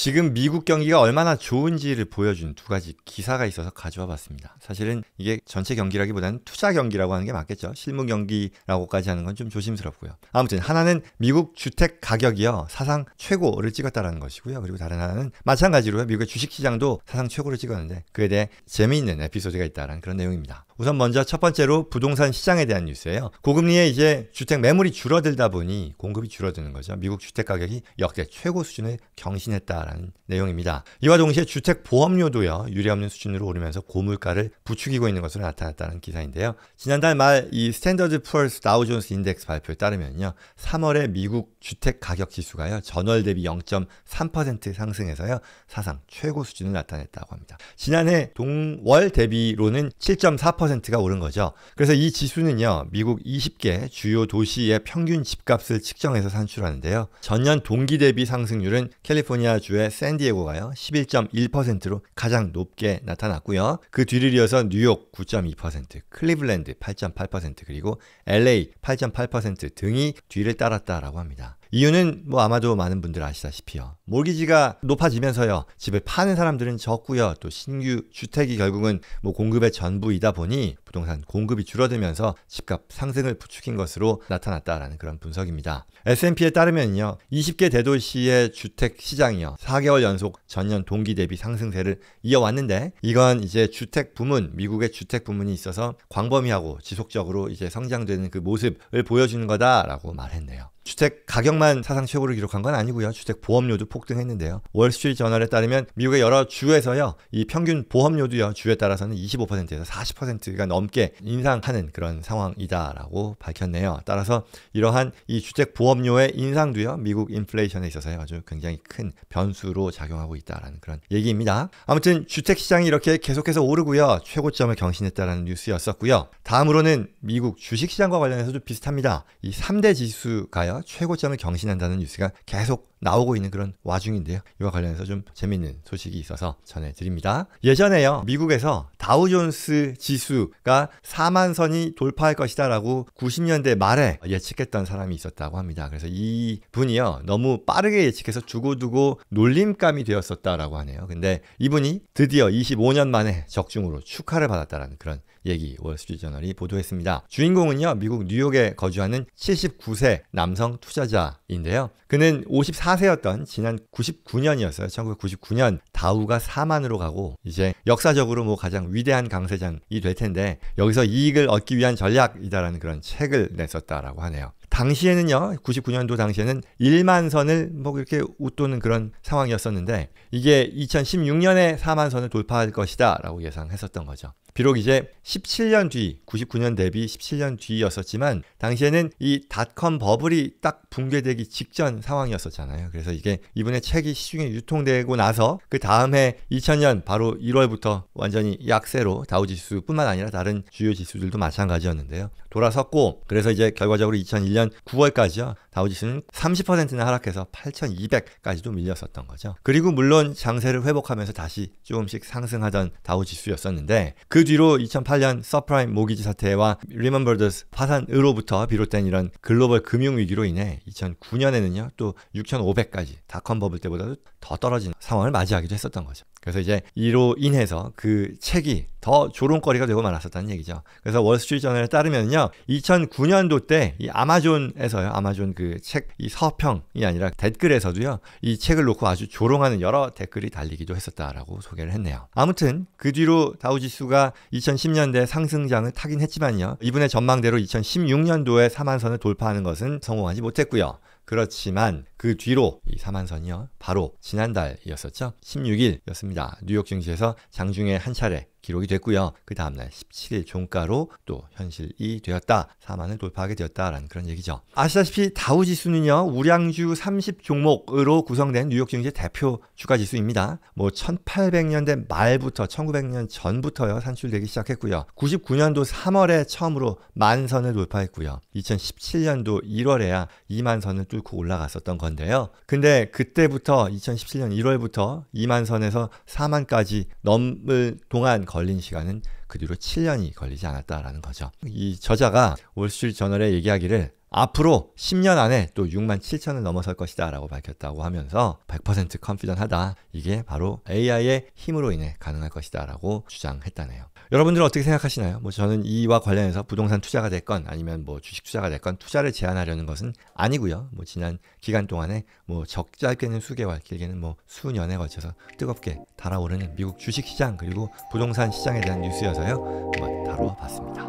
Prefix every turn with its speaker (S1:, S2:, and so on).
S1: 지금 미국 경기가 얼마나 좋은지를 보여준 두 가지 기사가 있어서 가져와 봤습니다. 사실은 이게 전체 경기라기보다는 투자 경기라고 하는 게 맞겠죠. 실무 경기라고까지 하는 건 좀 조심스럽고요. 아무튼 하나는 미국 주택 가격이요. 사상 최고를 찍었다라는 것이고요. 그리고 다른 하나는 마찬가지로 미국의 주식 시장도 사상 최고를 찍었는데 그에 대해 재미있는 에피소드가 있다라는 그런 내용입니다. 우선 먼저 첫 번째로 부동산 시장에 대한 뉴스예요. 고금리에 이제 주택 매물이 줄어들다 보니 공급이 줄어드는 거죠. 미국 주택 가격이 역대 최고 수준에 경신했다라는 내용입니다. 이와 동시에 주택 보험료도요 유례없는 수준으로 오르면서 고물가를 부추기고 있는 것으로 나타났다는 기사인데요. 지난달 말 이 스탠더드 푸어스 다우존스 인덱스 발표에 따르면요 3월에 미국 주택 가격 지수가요 전월 대비 0.3% 상승해서요 사상 최고 수준을 나타냈다고 합니다. 지난해 동월 대비로는 7.4% 3%가 오른 거죠. 그래서 이 지수는요, 미국 20개 주요 도시의 평균 집값을 측정해서 산출하는데요. 전년 동기 대비 상승률은 캘리포니아 주의 샌디에고가요, 11.1%로 가장 높게 나타났고요. 그 뒤를 이어서 뉴욕 9.2%, 클리블랜드 8.8%, 그리고 LA 8.8% 등이 뒤를 따랐다라고 합니다. 이유는 뭐 아마도 많은 분들 아시다시피요. 몰기지가 높아지면서요. 집을 파는 사람들은 적고요. 또 신규 주택이 결국은 뭐 공급의 전부이다 보니 부동산 공급이 줄어들면서 집값 상승을 부추긴 것으로 나타났다라는 그런 분석입니다. S&P에 따르면요. 20개 대도시의 주택 시장이요. 4개월 연속 전년 동기 대비 상승세를 이어왔는데 이건 이제 주택 부문, 미국의 주택 부문이 있어서 광범위하고 지속적으로 이제 성장되는 그 모습을 보여주는 거다라고 말했네요. 주택 가격만 사상 최고를 기록한 건 아니고요. 주택 보험료도 폭등했는데요. 월스트리트 저널에 따르면 미국의 여러 주에서요. 이 평균 보험료도요. 주에 따라서는 25%에서 40%가 넘게 인상하는 그런 상황이다라고 밝혔네요. 따라서 이러한 이 주택 보험료의 인상도요. 미국 인플레이션에 있어서 아주 굉장히 큰 변수로 작용하고 있다라는 그런 얘기입니다. 아무튼 주택 시장이 이렇게 계속해서 오르고요. 최고점을 경신했다라는 뉴스였었고요. 다음으로는 미국 주식 시장과 관련해서도 비슷합니다. 이 3대 지수가요. 최고점을 경신한다는 뉴스가 계속 나오고 있는 그런 와중인데요. 이와 관련해서 좀 재밌는 소식이 있어서 전해드립니다. 예전에요. 미국에서 다우존스 지수가 4만 선이 돌파할 것이다라고 90년대 말에 예측했던 사람이 있었다고 합니다. 그래서 이 분이요. 너무 빠르게 예측해서 두고두고 놀림감이 되었었다라고 하네요. 근데 이분이 드디어 25년 만에 적중으로 축하를 받았다라는 그런 얘기 월스트리트저널이 보도했습니다. 주인공은요. 미국 뉴욕에 거주하는 79세 남성 투자자인데요. 그는 54 4세였던 지난 99년이었어요. 1999년 다우가 4만으로 가고 이제 역사적으로 뭐 가장 위대한 강세장이 될 텐데 여기서 이익을 얻기 위한 전략이다라는 그런 책을 냈었다라고 하네요. 당시에는요, 99년도 당시에는 1만 선을 뭐 이렇게 웃도는 그런 상황이었었는데 이게 2016년에 4만 선을 돌파할 것이다라고 예상했었던 거죠. 비록 이제 17년 뒤, 99년 대비 17년 뒤였었지만 당시에는 이 닷컴 버블이 딱 붕괴되기 직전 상황이었었잖아요. 그래서 이게 이분의 책이 시중에 유통되고 나서 그 다음해 2000년 바로 1월부터 완전히 약세로 다우지수뿐만 아니라 다른 주요 지수들도 마찬가지였는데요. 돌아섰고 그래서 이제 결과적으로 2001년 9월까지요. 다우지수는 30%나 하락해서 8,200까지도 밀렸었던 거죠. 그리고 물론 장세를 회복하면서 다시 조금씩 상승하던 다우지수였었는데 그 뒤로 2008년 서프라임 모기지 사태와 리먼 브더스 파산으로부터 비롯된 이런 글로벌 금융 위기로 인해 2009년에는요 또 6,500까지 닷컴 버블 때보다도 더 떨어진 상황을 맞이하기도 했었던 거죠. 그래서 이제 이로 인해서 그 책이 더 조롱거리가 되고 말았었다는 얘기죠. 그래서 월스트리트저널에 따르면요, 2009년도 때 이 아마존에서요, 아마존 그 책 이 서평이 아니라 댓글에서도요, 이 책을 놓고 아주 조롱하는 여러 댓글이 달리기도 했었다라고 소개를 했네요. 아무튼 그 뒤로 다우지수가 2010년대 상승장을 타긴 했지만요, 이분의 전망대로 2016년도에 4만선을 돌파하는 것은 성공하지 못했고요. 그렇지만 그 뒤로 이 4만선이요. 바로 지난달이었었죠. 16일이었습니다. 뉴욕 증시에서 장중에 한 차례 기록이 됐고요. 그 다음날 17일 종가로 또 현실이 되었다. 4만을 돌파하게 되었다라는 그런 얘기죠. 아시다시피 다우 지수는요. 우량주 30 종목으로 구성된 뉴욕 증시 대표 주가 지수입니다. 뭐 1800년대 말부터 1900년 전부터요. 산출되기 시작했고요. 99년도 3월에 처음으로 만선을 돌파했고요. 2017년도 1월에야 2만선을 뚫고 올라갔었던 거죠. 건데요. 근데 그때부터 2017년 1월부터 2만 선에서 4만까지 넘을 동안 걸린 시간은 그 뒤로 7년이 걸리지 않았다라는 거죠. 이 저자가 월스트리트저널에 얘기하기를 앞으로 10년 안에 또 6만 7천을 넘어설 것이다 라고 밝혔다고 하면서 100% 컨피던하다. 이게 바로 AI의 힘으로 인해 가능할 것이다 라고 주장했다네요. 여러분들은 어떻게 생각하시나요? 뭐 저는 이와 관련해서 부동산 투자가 됐건 아니면 뭐 주식 투자가 됐건 투자를 제한하려는 것은 아니고요. 뭐 지난 기간 동안에 뭐 적짧게는 수개월, 길게는 뭐 수년에 걸쳐서 뜨겁게 달아오르는 미국 주식 시장 그리고 부동산 시장에 대한 뉴스여서요. 한번 다뤄봤습니다.